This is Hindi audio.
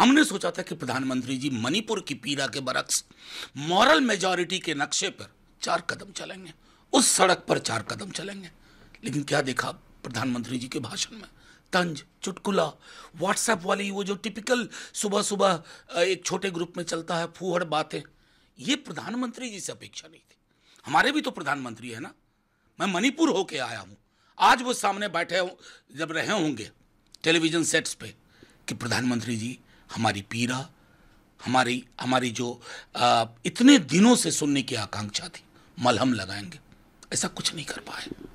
हमने सोचा था कि प्रधानमंत्री जी मणिपुर की पीड़ा के बरक्स मॉरल मेजॉरिटी के नक्शे पर चार कदम चलेंगे उस सड़क पर चार कदम चलेंगे लेकिन क्या देखा प्रधानमंत्री जी के भाषण में तंज चुटकुला व्हाट्सएप वाली वो जो टिपिकल सुबह सुबह एक छोटे ग्रुप में चलता है फूहड़ बातें ये प्रधानमंत्री जी से अपेक्षा नहीं थी हमारे भी तो प्रधानमंत्री है ना मैं मणिपुर होके आया हूँ आज वो सामने बैठे जब रहे होंगे टेलीविजन सेट्स पे कि प्रधानमंत्री जी हमारी पीड़ा हमारी हमारी जो आ, इतने दिनों से सुनने की आकांक्षा थी मलहम लगाएंगे ऐसा कुछ नहीं कर पाए